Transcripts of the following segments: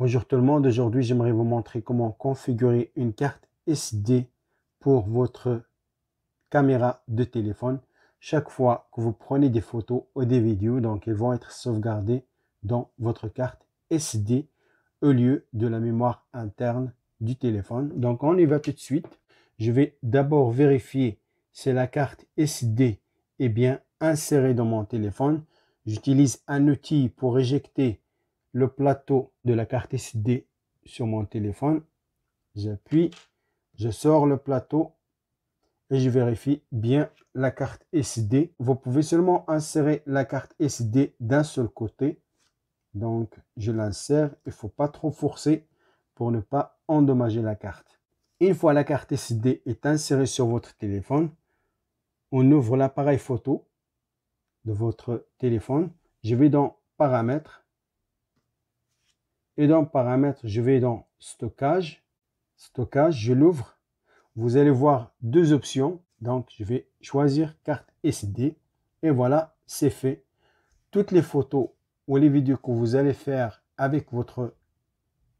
Bonjour tout le monde, aujourd'hui j'aimerais vous montrer comment configurer une carte SD pour votre caméra de téléphone. Chaque fois que vous prenez des photos ou des vidéos, donc elles vont être sauvegardées dans votre carte SD au lieu de la mémoire interne du téléphone. Donc on y va tout de suite. Je vais d'abord vérifier si la carte SD est bien insérée dans mon téléphone. J'utilise un outil pour éjecter le plateau de la carte SD sur mon téléphone. J'appuie, je sors le plateau et je vérifie bien la carte SD. Vous pouvez seulement insérer la carte SD d'un seul côté. Donc, je l'insère. Il ne faut pas trop forcer pour ne pas endommager la carte. Une fois la carte SD est insérée sur votre téléphone, on ouvre l'appareil photo de votre téléphone. Je vais dans Paramètres, et dans paramètres, je vais dans stockage. Stockage, je l'ouvre. Vous allez voir deux options. Donc, je vais choisir carte SD. Et voilà, c'est fait. Toutes les photos ou les vidéos que vous allez faire avec votre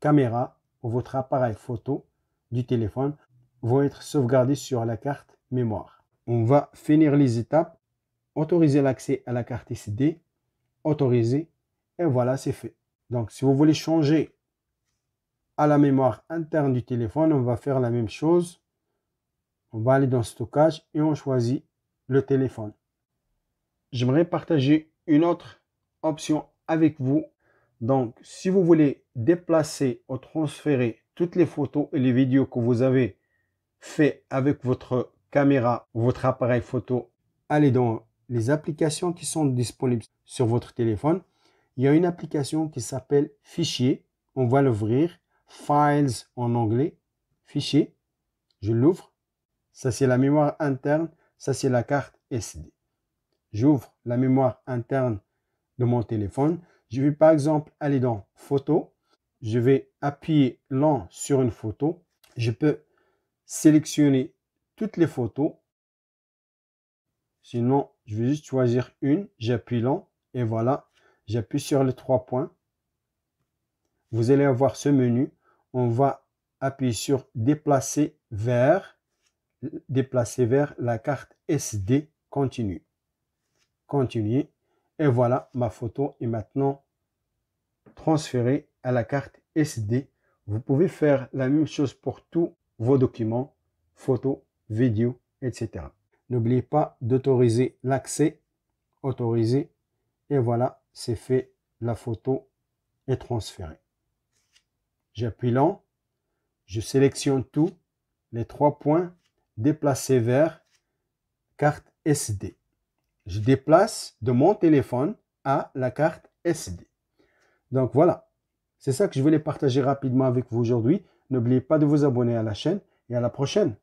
caméra ou votre appareil photo du téléphone vont être sauvegardées sur la carte mémoire. On va finir les étapes. Autoriser l'accès à la carte SD. Autoriser. Et voilà, c'est fait. Donc, si vous voulez changer à la mémoire interne du téléphone, on va faire la même chose. On va aller dans Stockage et on choisit le téléphone. J'aimerais partager une autre option avec vous. Donc, si vous voulez déplacer ou transférer toutes les photos et les vidéos que vous avez fait avec votre caméra ou votre appareil photo, allez dans les applications qui sont disponibles sur votre téléphone il y a une application qui s'appelle Fichier. On va l'ouvrir. Files en anglais. Fichier. Je l'ouvre. Ça, c'est la mémoire interne. Ça, c'est la carte SD. J'ouvre la mémoire interne de mon téléphone. Je vais par exemple aller dans Photos. Je vais appuyer l'an sur une photo. Je peux sélectionner toutes les photos. Sinon, je vais juste choisir une. J'appuie l'an et voilà, J'appuie sur les trois points. Vous allez avoir ce menu. On va appuyer sur déplacer vers, déplacer vers la carte SD continue. Continuer. Et voilà, ma photo est maintenant transférée à la carte SD. Vous pouvez faire la même chose pour tous vos documents, photos, vidéos, etc. N'oubliez pas d'autoriser l'accès, autoriser, et voilà, c'est fait, la photo est transférée. J'appuie long je sélectionne tout, les trois points, déplacés vers carte SD. Je déplace de mon téléphone à la carte SD. Donc voilà, c'est ça que je voulais partager rapidement avec vous aujourd'hui. N'oubliez pas de vous abonner à la chaîne et à la prochaine.